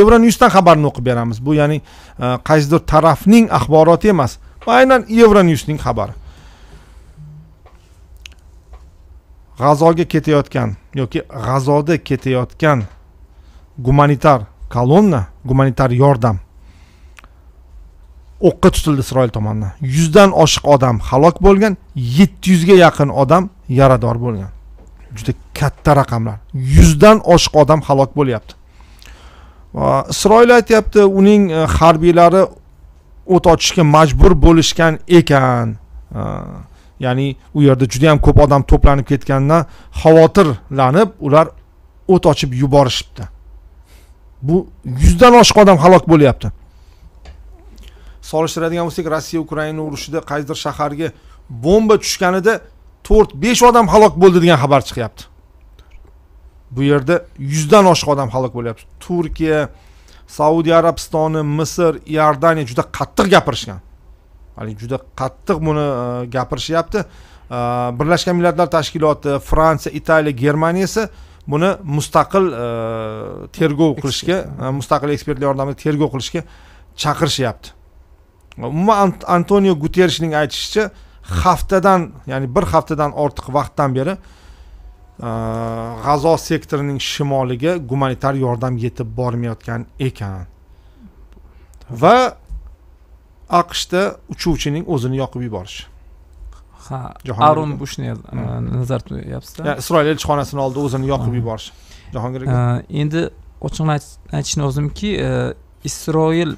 euronewsdan xabarni o'qib beramiz bu ya'ni e, qaysidir tarafning axboroti emas bu aynan euronewsning xabari g'azoga ketayotgan yoki g'azoda ketayotgan gumanitar kolonna gumanitar yordam o'qqa tutildi isroil tomonidan yuzdan oshiq odam halok bo'lgan yetti yuzga yaqin odam yarador bo'lgan juda katta raqamlar yuzdan oshiq odam halok bo'lyapti isroil aytyapti uning e, harbiylari o't ochishga majbur bo'lishgan ekan ya'ni u yerda juda yam ko'p odam to'planib ketganidan xavotirlanib ular o't ochib yuborishibdi bu yuzdan oshiq odam halok bo'lyapti solishtiradigan bo'lsak rossiya ukraina urushida qaysidir shaharga bomba tushganida to'rt besh odam halok bo'ldi degan xabar chiqyapti bu yerda yuzdan oshiq odam halok bo'lyapti turkiya saudiya arabistoni misr iordaniya juda qattiq gapirishgan haligi juda qattiq buni e, gapirishyapti e, birlashgan millatlar tashkiloti fransiya italiya germaniya esa buni mustaqil e, tergov qilishga mustaqil ekspertlar yordamida tergov qilishga chaqirishyapti umuman antonio guterishning aytishicha haftadan ya'ni bir haftadan ortiq vaqtdan beri Э, g'azo sektorining shimoliga gumanitar yordam yetib bormayotgan ekan va aqshda uchuvchining o'zini yoqib yuborish ha arun bushni e, hmm. nazar tutyapsizda isroil elchixonasini oldida o'zini yoqib yuborish jahongir aka endi ochig'ini aytishni lozimki e, isroil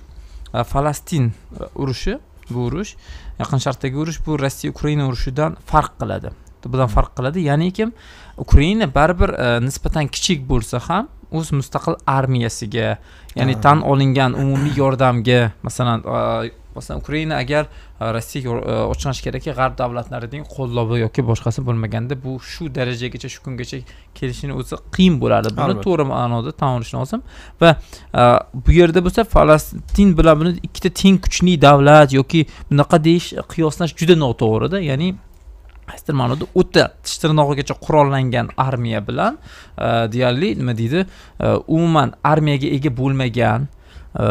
e, falastin urushi bu urush yaqin sharqdagi urush bu rossiya ukraina urushidan farq qiladi bilan farq qiladi ya'ni kim ukraina baribir e, nisbatan kichik bo'lsa ham o'z mustaqil armiyasiga ya'ni tan olingan umumiy yordamga masalan e, masalan ukraina agar e, rossiya ochinishi kerakki g'arb davlatlarining qo'llovi yoki boshqasi bo'lmaganda bu shu darajagacha shu kungacha kelishini o'zi qiyin bo'lardi buni to'g'ri ma'noda tan olish lozim va bu yerda bo'lsa falastin bilan buni ikkita teng kuchli davlat yoki bunaqa deyish qiyoslash juda noto'g'rida ya'ni qaysidir ma'noda o'ta tish tirnog'igacha qurollangan armiya bilan e, deyarli nima deydi e, umuman armiyaga ega bo'lmagan e,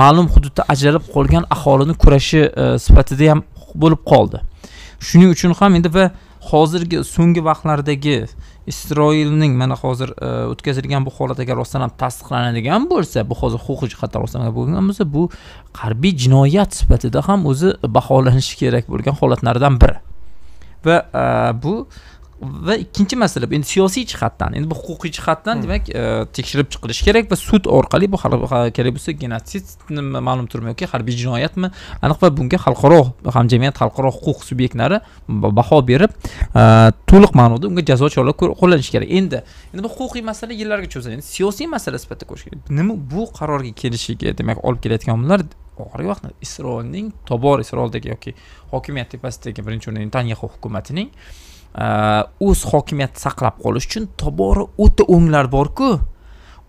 ma'lum hududda ajralib qolgan aholini kurashi sifatida ham bo'lib qoldi shuning uchun ham endi va hozirgi so'nggi vaqtlardagi isroilning mana hozir o'tkazilgan bu holat agar rostdan ham tasdiqlanadigan bo'lsa bu hozir huquqiy jihatdan rostdan bo'lgan bo'lsa bu harbiy jinoyat sifatida ham o'zi baholanishi kerak bo'lgan holatlardan biri va e, bu va ikkinchi masala endi siyosiy jihatdan endi bu huquqiy jihatdan hmm. demak e, tekshirib chiqilishi kerak va sud orqali bu kerak bo'lsa genotsidmi ma'lum turmi yoki harbiy jinoyatmi aniq va bunga xalqaro hamjamiyat xalqaro huquq subyektlari baho berib e, to'liq ma'noda unga jazo choralar qo'llanishi kerak endi endi bu huquqiy masala yillarga cho'ziladi siyosiy masala sifatida ko'rish kerak nima bu qarorga kelishiga demak olib kelayotgan omillar oxirgi vaqtda isroilning tobor isroildagi yoki hokimiyat tepasidagi birinchi o'rinda netanyaxu hukumatining uh, o'z hokimiyatni saqlab qolish uchun tobora o'ta o'nglar borku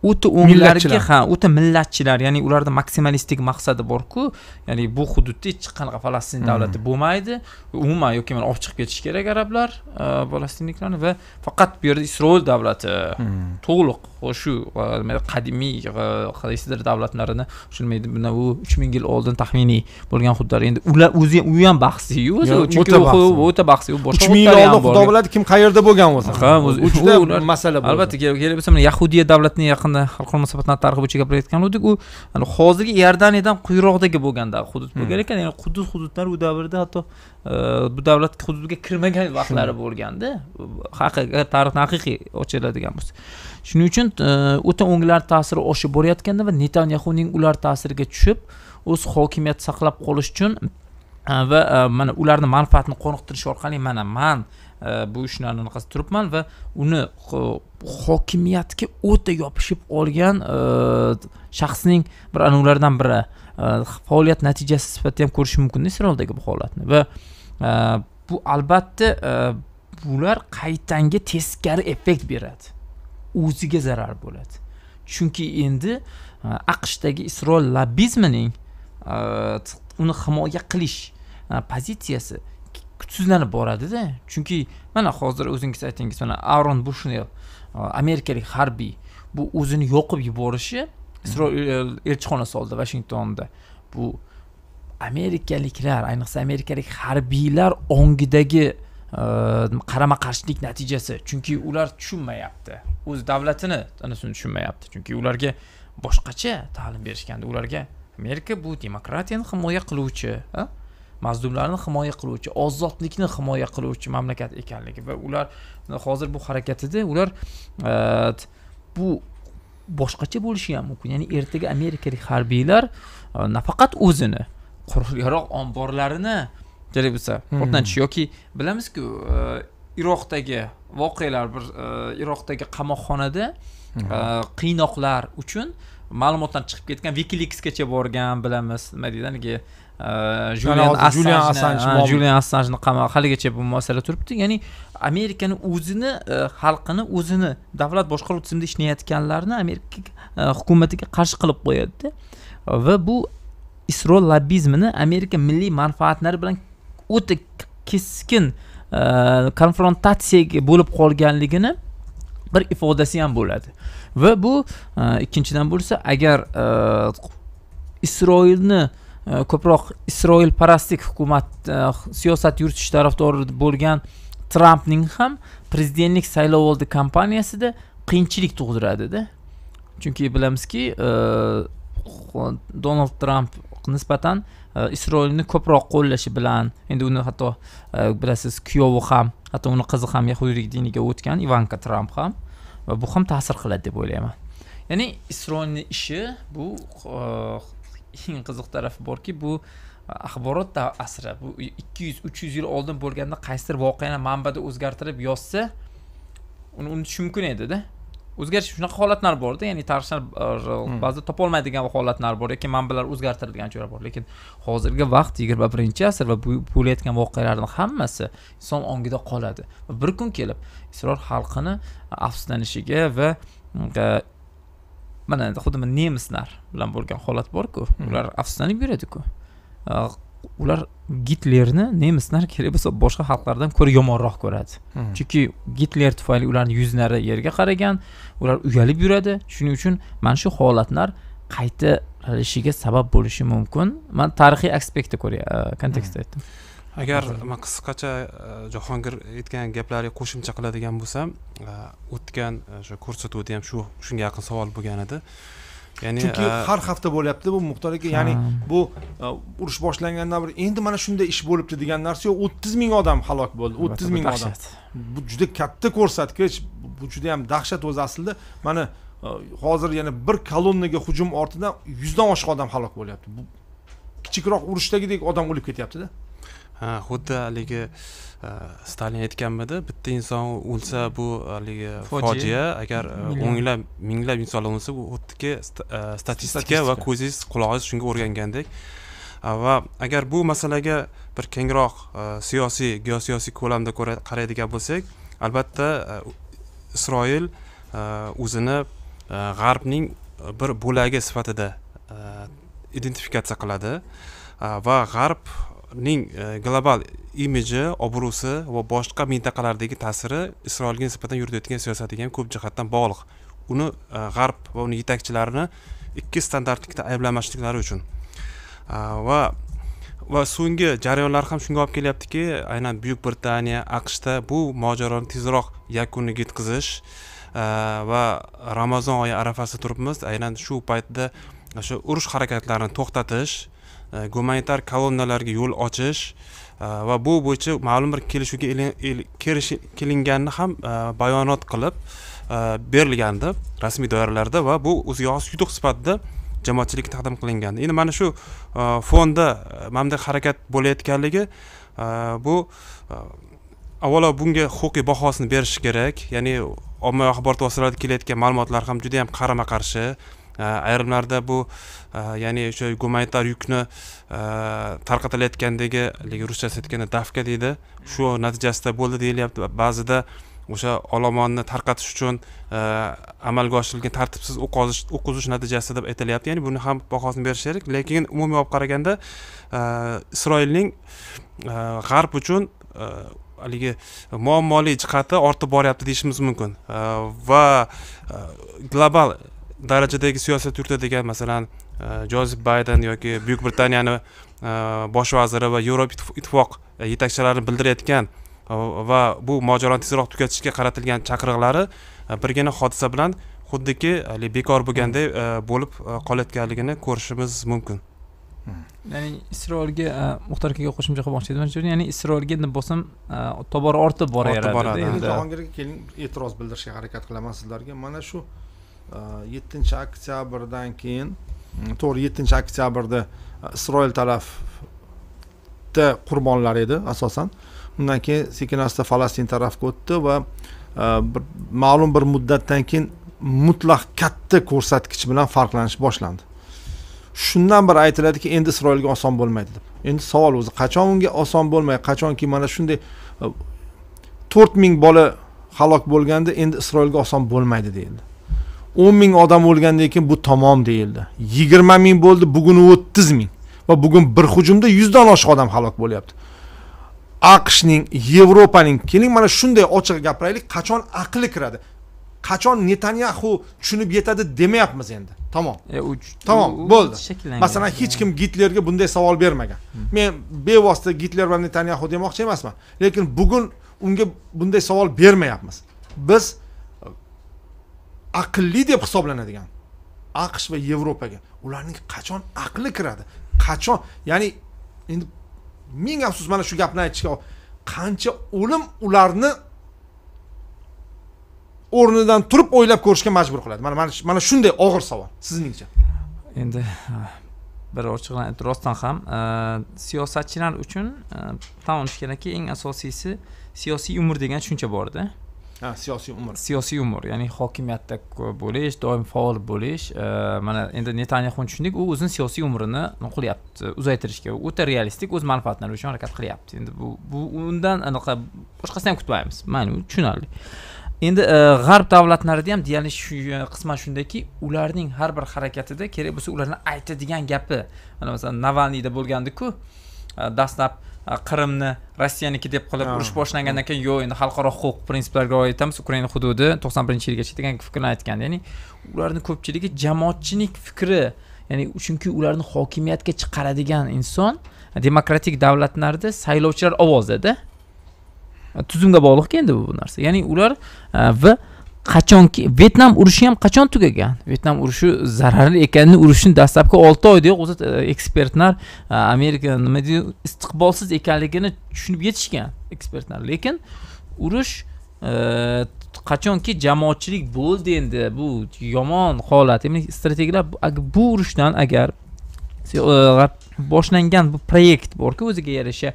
o'ta o'nglarga ha o'ta millatchilar ya'ni ularda maksimalistik maqsadi borku ya'ni bu hududda hech qanaqa falastin hmm. davlati bo'lmaydi umuman yoki mana olib chiqib ketish kerak arablar uh, falastinliklarni va faqat bu yerda isroil davlati hmm. to'liq shu nima qadimiy qaysidir e, davlatlarini tushunmaydi mana u uch ming yil oldin taxminiy bo'lgan hududlar endi ular o'zi u ham bahsliyu o'zi chunki o'ta bahsli boshqa uch ming yil oldin xudo biladi kim qayerda bo'lgan o'zi ha o'zi juda masala albatta kelib bo'lsa mana yahudiya davlatini yaqinda xalqaro munosabatlar tarixi bo'yicha gapirayotgan bo'ldik u hozirgi iordaniyadan quyiroqdagi bo'lganda hudud hmm. bo'lgan ekan ya'ni quddus hududlari u davrda hatto e, bu davlat hududiga kirmagan vaqtlari bo'lganda haqiqat tarixni haqiqiy ochiladigan bo'lsa shuning uchun E, o'ta o'nglar ta'siri oshib borayotganda va netanyaxuning ular ta'siriga tushib o'z hokimiyat saqlab qolish uchun e, va e, mana ularni manfaatini qoniqtirish orqali mana man bu ishlarni orqasida turibman va uni hokimiyatga o'ta yopishib olgan shaxsning bir anavilardan biri faoliyat natijasi sifatida ham ko'rish mumkinda isroildagi bu holatni va bu albatta bular qaytanga teskari effekt beradi o'ziga zarar bo'ladi chunki endi e, aqshdagi isroil lobbizmining e, uni himoya qilish e, pozitsiyasi kuchsizlanib boradida chunki mana hozir o'zingiz aytdingiz mana aron bushnel amerikalik harbiy bu o'zini yoqib yuborishi isroil elchixonasi oldida vashingtonda bu amerikaliklar ayniqsa amerikalik harbiylar ongidagi qarama qarshilik natijasi chunki ular tushunmayapti o'z davlatini tanasini tushunmayapti chunki ularga boshqacha ta'lim berishganda ularga amerika bu demokratiyani himoya qiluvchi mazlumlarni himoya qiluvchi ozodlikni himoya qiluvchi mamlakat ekanligi va ular hozir bu harakatida ular bu boshqacha bo'lishi ham mumkin ya'ni ertaga amerikalik harbiylar nafaqat o'zini qurol yarog' omborlarini kelgusi qo'rqinch hmm. yoki bilamizku e, iroqdagi voqealar bir e, iroqdagi qamoqxonada hmm. e, qiynoqlar uchun ma'lumotdan chiqib ketgan wikileaksgacha borgan bilamiz nima deydi haligi julian assanj julian assanjni qamog'i haligacha bu masala turibdi ya'ni amerikani o'zini xalqini o'zini davlat boshqaruv tizimida ishlayotganlarni amerika hukumatiga qarshi qilib qo'yadida va bu isroil lobbizmini amerika milliy manfaatlari bilan o'ta keskin e, konfrontatsiyaga bo'lib qolganligini bir ifodasi ham bo'ladi va bu e, ikkinchidan bo'lsa agar e, isroilni ko'proq isroil parastik hukumat siyosat yuritish tarafdori bo'lgan trampning ham prezidentlik saylovoldi kampaniyasida qiyinchilik tug'diradida chunki bilamizki donald tramp nisbatan Э, isroilni ko'proq qo'llashi bilan endi uni hatto э, bilasiz kuyovi ham hatto uni qizi ham yahudiylik diniga o'tgan ivanka tramp ham va bu ham ta'sir qiladi deb o'ylayman ya'ni isroilni ishi bu e, eng qiziq tarafi borki bu axborot asri bu ikki yuz uch yuz yil oldin bo'lganda qaysidir voqeani manbada o'zgartirib yozsa uni unutish mumkin edida o'zgarish shunaqa holatlar borda ya'ni tarixchilar e, hmm. ba'zida topolmaydigan holatlar bor yoki manbalar o'zgartirilgan joylar bor lekin hozirgi vaqt yigirma birinchi asr va bo'layotgan voqealarni hammasi inson ongida qoladi va bir kun kelib isror xalqini afsuslanishiga va e, mana xuddi nemislar bilan bo'lgan holat borku hmm. ular afsuslanib yuradiku e, ular gitlerni nemislar kerak bo'lsa boshqa xalqlardan ko'ra yomonroq ko'radi hmm. chunki gitler tufayli ularni yuzlari yerga qaragan ular uyalib yuradi shuning uchun mana shu holatlar qaytarilishiga sabab bo'lishi mumkin man tarixiy aspektda ko'ra e, kontekstda hmm. aytdim agar man qisqacha e, jahongir aytgan gaplariga qo'shimcha qiladigan bo'lsam e, o'tgan o'sha ko'rsatuvda ham shu shunga yaqin savol bo'lgan edi ya'ni chunki e, har hafta bo'lyapti bu muxtor aka ya'ni bu e, urush boshlangandan beri endi mana shunday ish bo'libdi degan narsa yo'q o'ttiz ming odam halok bo'ldi o'ttiz ming odam bu juda katta ko'rsatkich bu juda yam dahshat o'zi aslida mana e, hozir yana bir kolonnaga hujum ortidan yuzdan oshiq odam halok bo'lyapti bu kichikroq urushdagidek odam o'lib ketyaptida ha xuddi haligi e, stalin aytganmidi bitta inson o'lsa bu haligi fojia agar e, o'nglab minglab insonlar o'lsa bu xuddiki e, statistika va ko'zingiz qulog'ingiz shunga o'rgangandek va agar bu masalaga bir kengroq siyosiy geosiyosiy ko'lamda qaraydigan bo'lsak albatta isroil o'zini g'arbning bir bo'lagi sifatida identifikatsiya qiladi va g'arb ning e, global imiji obro'si va boshqa mintaqalardagi ta'siri isroilga nisbatan yuritayotgan siyosatiga ham ko'p jihatdan bog'liq uni e, g'arb va uni yetakchilarini ikki standartlikda ayblamasliklari uchun e, va va so'nggi jarayonlar ham shunga olib kelyaptiki aynan buyuk britaniya aqshda bu mojaroni tezroq yakuniga yetkazish va ramazon oyi arafasida turibmiz aynan shu paytda shu urush harakatlarini to'xtatish E, gumanitar kolonnalarga yo'l ochish e, va bu bo'yicha ma'lum bir kelishuvga kelinganini ham e, bayonot qilib berilgandi rasmiy doiralarda va bu o'ziga xos yutuq sifatida jamoatchilikka taqdim qilingandi endi mana shu fonda mana bunday harakat bo'layotganligi bu avvalo bunga huquqiy bahosini berish kerak ya'ni ommaviy axborot vositalarida kelayotgan ma'lumotlar ham juda yam qarama qarshi ayrimlarda bu e, ya'ni o'sha gumanitar yukni e, tarqatilayotgandagi haligi ruschasi aytganda davka deydi shu natijasida bo'ldi deyilyapti ba'zida o'sha olomonni tarqatish uchun e, amalga oshirilgan tartibsiz o'qizish o'qizish natijasida deb aytilyapti ya'ni buni ham bahosini berish kerak lekin umumiy olib qaraganda isroilning g'arb uchun haligi muammoli jihati ortib boryapti deyishimiz mumkin va global darajadagi siyosat yuritadigan masalan e, jozef bayden yoki buyuk britaniyani e, bosh vaziri va yevropa ittifoq e, yetakchilarini bildirayotgan va bu mojaroni tezroq tugatishga qaratilgan chaqiriqlari birgina hodisa bilan xuddiki bekor bo'lganday bo'lib qolayotganligini ko'rishimiz mumkin hmm. ya'ni isroilga muxtor akaga qo'shimcha qilmoqchi edim shu ya'ni isroilga deb bo'lsam tobora ortib boraveradi ortib boradi jahongirga keling e'tiroz bildirishga harakat qilaman sizlarga mana shu Э, yettinchi oktyabrdan keyin to'g'ri yettinchi oktyabrda э, isroil tarafda qurbonlar edi asosan undan keyin sekin asta falastin tarafga o'tdi va э, bir ma'lum bir muddatdan keyin mutlaq katta ko'rsatkich bilan farqlanish boshlandi shundan bir aytiladiki endi isroilga oson bo'lmaydi deb endi savol o'zi qachon unga oson bo'lmaydi qachonki mana shunday to'rt ming bola halok bo'lganda endi isroilga oson bo'lmaydi deyildi o'n ming odam o'lgandan keyin bu tamom deyildi yigirma ming bo'ldi bugun o'ttiz ming va bugun bir hujumda yuzdan oshiq odam halok bo'lyapti aqshning yevropaning keling mana shunday ochiq gapiraylik qachon aqli kiradi qachon netanyaxu tushunib yetadi demayapmiz endi tamom e, tamom bo'ldi masalan hech kim gitlerga bunday savol bermagan hmm. men bevosita gitler va netanyaxu demoqchi emasman lekin bugun unga bunday savol bermayapmiz biz aqlli deb hisoblanadigan aqsh va yevropaga ularning qachon aqli kiradi qachon ya'ni endi ming afsus mana shu gapni aytishga qancha o'lim ularni o'rnidan turib o'ylab ko'rishga majbur qiladi mana mana shunday og'ir savol sizningcha endi bir ochig'ini aytib rostdan ham e, siyosatchilar uchun tan olish kerakki eng asosiysi siyosiy umr degan tushuncha borda ha ah, siyosiy umr siyosiy umr ya'ni hokimiyatda bo'lish doim faol bo'lish e, mana endi netanyaxuni tushundik u o'zini siyosiy umrini qilyapti uzaytirishga o'ta realistik o'z manfaatlari uchun harakat qilyapti endi bu bu undan anaqa boshqasini ham kutmaymiz mayli tushunarli endi e, g'arb davlatlarida ham deyarli shu e, qisman shundaki ularning har bir harakatida kerak bo'lsa ularni aytadigan gapi masalan navalniyda bo'lgandiku dastlab Э, qrimni rossiyaniki deb qilib urush boshlangandan keyin yo'q endi xalqaro huquq prinsiplariga rioya etamiz ukraina hududi to'qson birinchi yilgacha degan fikrni aytgan ya'ni ularni ko'pchiligi jamoatchilik fikri ya'ni chunki ularni hokimiyatga chiqaradigan inson demokratik davlatlarda saylovchilar ovozida tuzumga bog'liqku endi bu narsa ya'ni ular e, va qachonki vyetnam urushi ham qachon tugagan vyetnam urushi zararli ekanini urushni dastlabki olti oyda o'zi e, ekspertlar e, amerika nima deydi istiqbolsiz ekanligini tushunib yetishgan ekspertlar lekin urush e, qachonki jamoatchilik bo'ldi endi bu yomon holat strateglar bu urushdan agar boshlangan bu proyekt borku o'ziga yarasha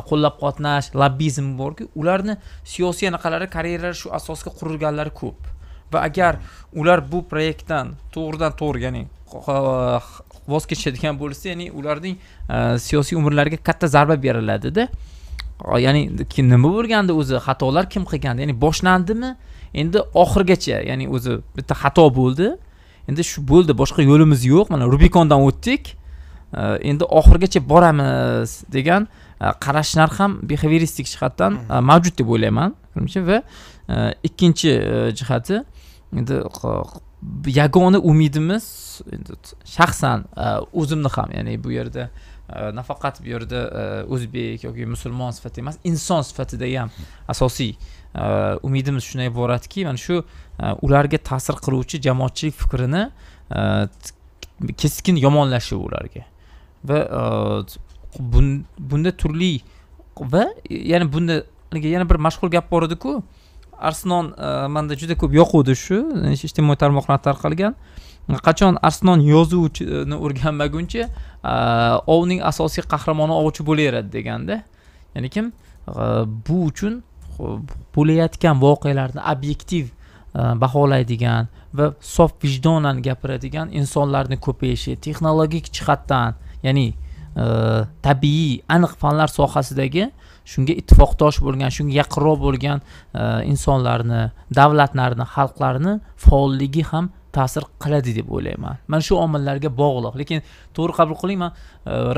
qo'llab quvvatlash lobbizm borku ularni siyosiy anaqalari karyeralari shu asosga qurilganlari ko'p va agar ular bu proyektdan to'g'ridan to'g'ri ya'ni voz kechadigan bo'lsa ya'ni ularning e, siyosiy umrlariga katta zarba beriladida ya'ni nima bo'lganda o'zi xatolar kim qilgandi ya'ni boshlandimi endi oxirigacha ya'ni o'zi bitta xato bo'ldi endi shu bo'ldi boshqa yo'limiz yo'q mana rubikondan o'tdik e, endi oxirigacha boramiz degan Э, qarashlar ham behavioristik jihatdan э, mavjud deb o'ylayman fikrimcha va э, ikkinchi jihati endi yagona umidimiz shaxsan e, o'zimni ham ya'ni bu yerda e, nafaqat bu yerda e, o'zbek yoki musulmon sifatida emas inson sifatida ham asosiy umidimiz shundan iboratki mana shu ularga ta'sir qiluvchi jamoatchilik fikrini keskin yomonlashuv ularga va bunda turli va yana bunda yana bir mashhur gap bor ediku arslon e, manda juda ko'p yoquvdi shu ijtimoiy tarmoqlar tarqalgan qachon arslon yozuvchini o'rganmaguncha e, ovning asosiy qahramoni ovchi bo'laveradi deganda ya'ni kim e, bu uchun bo'layotgan voqealarni obyektiv baholaydigan va sof vijdonan gapiradigan insonlarni ko'payishi texnologik jihatdan ya'ni Э, tabiiy aniq fanlar sohasidagi shunga ittifoqdosh bo'lgan shunga yaqinroq bo'lgan e, insonlarni davlatlarni xalqlarni faolligi ham ta'sir qiladi deb o'ylayman mana shu omillarga bog'liq lekin to'g'ri qabul qiling man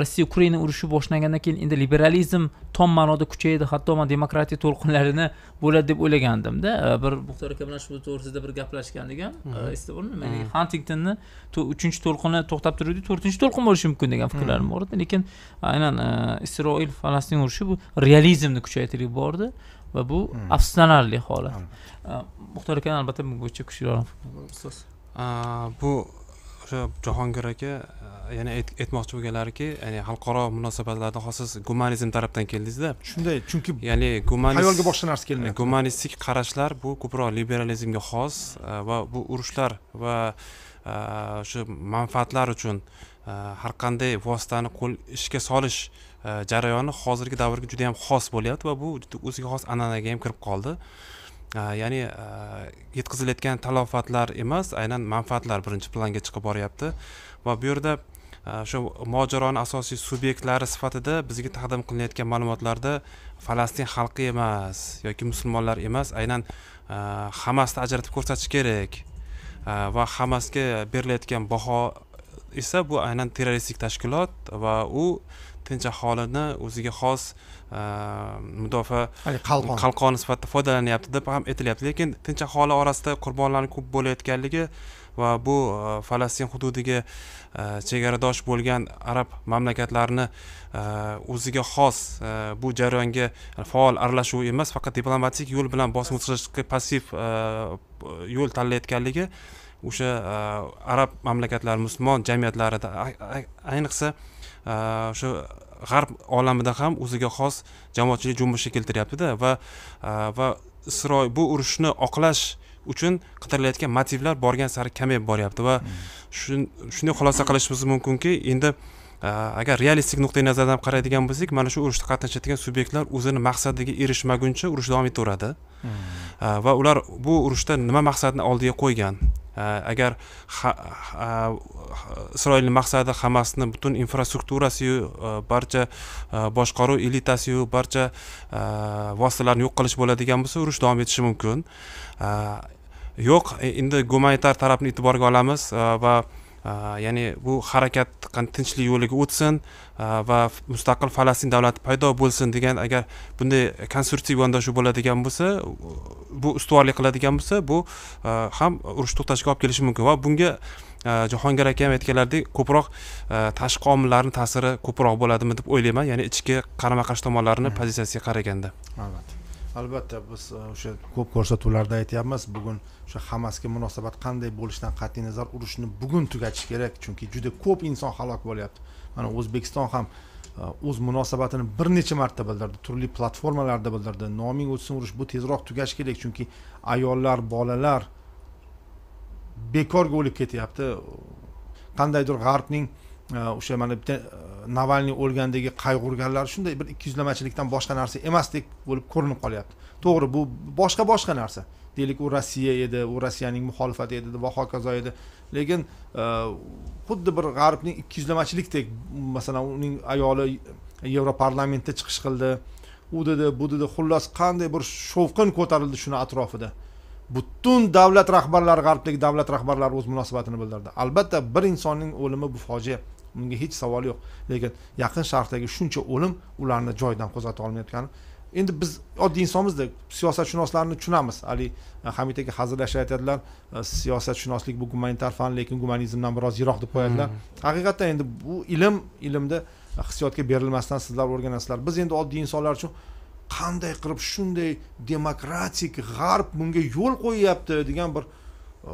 rossiya ukraina urushi boshlangandan keyin endi liberalizm tom ma'noda kuchaydi hatto man demokratiya to'lqinlarini bo'ladi deb o'ylagandimda bir muxtor aka bilan shu to'g'risida bir gaplashgan gaplashgandik ham bormi olmayman hantingtonni uchinchi to'lqini to'xtab turuvdi to'rtinchi to'lqin bo'lishi mumkin degan fikrlarim bor edi lekin aynan e, isroil falastin urushi bu realizmni kuchaytirib yubordi va bu afsuslanarli holat muxtor aka albatta bu bo'yicha kuchliroq ustoz bu o'sha jahongir aka yana aytmoqchi bo'lganlarki ya'ni xalqaro munosabatlarda hozir siz gumanizm tarafdan keldingizda shunday chunki ya'ni gumanist xayolga boshqa narsa kelmayapti gumanistik qarashlar bu ko'proq liberalizmga xos va bu urushlar va o'sha manfaatlar uchun har qanday vositani qo'l ishga solish jarayoni hozirgi davrga juda yam xos bo'lyapti va bu o'ziga xos an'anaga ham kirib qoldi ya'ni э, э, yetkazilayotgan talofatlar emas aynan manfaatlar birinchi planga chiqib boryapti va bu yerda o'sha e, mojaroni asosiy subyektlari sifatida bizga taqdim qilinayotgan ma'lumotlarda falastin xalqi emas yoki musulmonlar emas aynan e, hamasni ajratib ko'rsatish kerak e, va hamasga berilayotgan baho esa bu aynan terroristik tashkilot va u tinch aholini o'ziga xos mudofaa qalqon qalqoni sifatida foydalanyapti deb ham aytilyapti lekin tinch aholi orasida qurbonlarni ko'p bo'layotganligi va bu e, falastin hududiga e, chegaradosh bo'lgan arab mamlakatlarini e, o'ziga xos bu jarayonga faol aralashuv emas faqat diplomatik yo'l bilan bosim o'tkazishga passiv yo'l tanlayotganligi o'sha arab mamlakatlari musulmon jamiyatlarida ayniqsa o'sha g'arb olamida ham o'ziga xos jamoatchilik junbushi keltiryaptida va e, va isroil bu urushni oqlash uchun qidirilayotgan motivlar borgan sari kamayib boryapti va mm. shunday xulosa qilishimiz mumkinki endi Э, agar realistik nuqtai nazardan qaraydigan bo'lsak mana shu urushda qatnashadigan subyektlar o'zini maqsadiga erishmaguncha urush davom etaveradi hmm. э, va ular bu urushda nima maqsadni oldiga qo'ygan э, agar isroilni maqsadi hamasni butun infrastrukturasiyu e, barcha e, boshqaruv elitasiyu barcha e, vositalarni yo'q qilish bo'ladigan bo'lsa urush davom etishi mumkin yo'q endi gumanitar tarafni e'tiborga olamiz va ya'ni bu harakat tinchlik yo'liga o'tsin va mustaqil falastin davlati paydo bo'lsin degan agar bunday konstruktiv yondashuv bo'ladigan bo'lsa bu ustuvorlik qiladigan bo'lsa bu ham urush to'xtashiga olib kelishi mumkin va bunga jahongir aka ham aytganlaridek ko'proq tashqi omillarni ta'siri ko'proq bo'ladimi deb o'ylayman ya'ni ichki qarama qarshi tomonlarni pozitsiyasiga qaraganda albatta albatta biz e, o'sha ko'p ko'rsatuvlarda aytyapmiz bugun o'sha hamasga munosabat qanday bo'lishidan qat'iy nazar urushni bugun tugatish kerak chunki juda ko'p inson halok bo'lyapti mana o'zbekiston ham e, o'z munosabatini bir necha marta bildirdi turli platformalarda bildirdi noming o'chsin urush bu tezroq tugashi kerak chunki ayollar bolalar bekorga o'lib ketyapti qandaydir g'arbning e, o'sha mana bitta navalniy o'lgandagi qayg'urganlar shunday bir yuzlamachilikdan boshqa narsa emasdek bo'lib ko'rinib qolyapti to'g'ri bu boshqa boshqa narsa deylik u rossiya edi u rossiyaning muxolifati edi va hokazo edi lekin e, xuddi bir g'arbning yuzlamachilikdek masalan uning ayoli yevroparlamentda chiqish qildi u dedi bu dedi xullas qanday bir shovqin ko'tarildi shuni atrofida butun davlat rahbarlari g'arbdagi davlat rahbarlari o'z munosabatini bildirdi albatta bir insonning o'limi bu fojia bunga hech savol yo'q lekin yaqin sharqdagi shuncha o'lim ularni joyidan qo'zg'ata olmayotgani endi biz oddiy insonmizda siyosatshunoslarni tushunamiz haligi e, hamid aka hazillashib aytadilar e, siyosatshunoslik bu gumanitar fan lekin gumanizmdan biroz yiroq deb qo'yadilar hmm. haqiqatdan endi bu ilm ilmda hissiyotga berilmasdan sizlar o'rganasizlar biz endi oddiy insonlar uchun qanday qilib shunday demokratik g'arb bunga yo'l qo'yyapti degan bir e,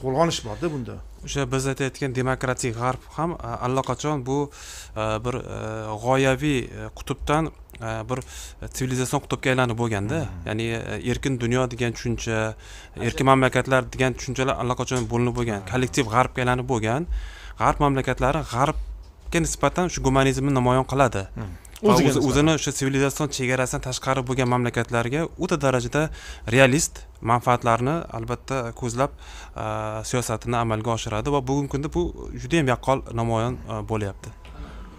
to'lg'onish borda bunda o'sha biz aytayotgan demokratik g'arb ham allaqachon bu bir g'oyaviy qutbdan e, bir e, sivilizatsion qutbga aylanib bo'lganda hmm. ya'ni e, erkin dunyo degan tushuncha erkin mamlakatlar degan tushunchalar allaqachon bo'linib bo'lgan hmm. kollektiv g'arbga aylanib bo'lgan g'arb mamlakatlari g'arbga nisbatan shu gumanizmni namoyon qiladi hmm. o'zini o'sha sivilizatsion chegarasidan tashqari bo'lgan mamlakatlarga o'ta darajada realist manfaatlarni albatta ko'zlab uh, siyosatini amalga oshiradi va bugungi kunda bu judayam yaqqol namoyon uh, bo'lyapti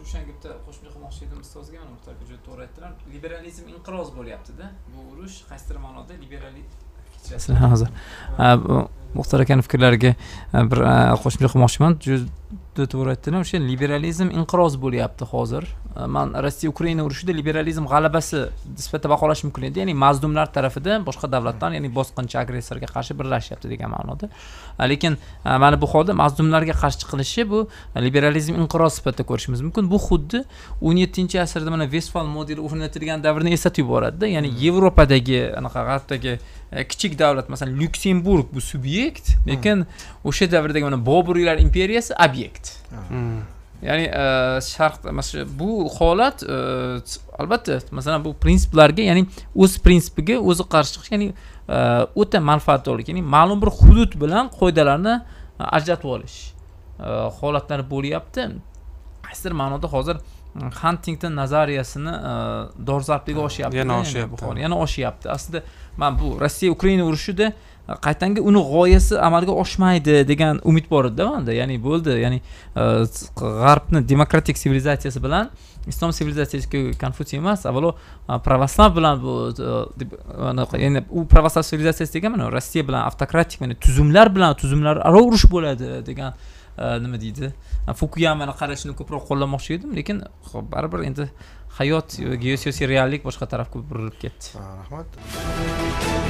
o'shanga bitta qo'shimcha qilmoqchi edim ustozga mana bu aka juda to'g'ri aytdilar liberalizm inqiroz bo'lyaptida bu urush qaysidir ma'noda liberalizm kechirasizlar hozir muxtor akani fikrlariga e, bir e, qo'shimcha qilmoqchiman juda to'g'ri aytdilar o'sha liberalizm inqiroz bo'lyapti hozir e, man rossiya ukraina urushida liberalizm g'alabasi sifatida baholash mumkin edi ya'ni mazlumlar tarafida boshqa davlatlar ya'ni bosqinchi agressorga qarshi birlashyapti degan ma'noda lekin mana bu holda mazlumlarga qarshi chiqilishi bu liberalizm inqiroz sifatida ko'rishimiz mumkin bu xuddi o'n yettinchi asrda mana vestfal modeli o'rnatilgan davrni eslatib yuboradida ya'ni hmm. yevropadagi anaqa g'arbdagi kichik davlat masalan lyuksemburg bu subyekt subyekt lekin o'sha hmm. davrdagi mana boburiylar imperiyasi obyekt hmm. ya'ni e, sharq bu holat e, albatta masalan bu prinsiplarga ya'ni o'z prinsipiga o'zi qarshi chiqish ya'ni e, o'ta manfaatdorlik ya'ni ma'lum bir hudud bilan qoidalarni ajratib olish holatlari bo'lyapti qaysidir ma'noda hozir Huntington nazariyasini dolzarbligiga oshyapti yana oshyapti yana oshyapti aslida mana bu rossiya ukraina urushida qaytanga uni g'oyasi amalga oshmaydi degan umid bor edida manda ya'ni bo'ldi ya'ni e, g'arbni demokratik sivilizatsiyasi bilan islom sivilizatsiyasi konfutsiy emas avvalo e, pravoslav bilan bu e, ya'ni u pravoslav sivilizatsiyasi degan mana rossiya bilan avtokratik mana tuzumlar bilan tuzumlararo urush bo'ladi degan nima deydi fukuyamani qarashini ko'proq qo'llamoqchi edim lekin baribir endi hayot geosiyosiy reallik boshqa tarafga burilib ketdi rahmat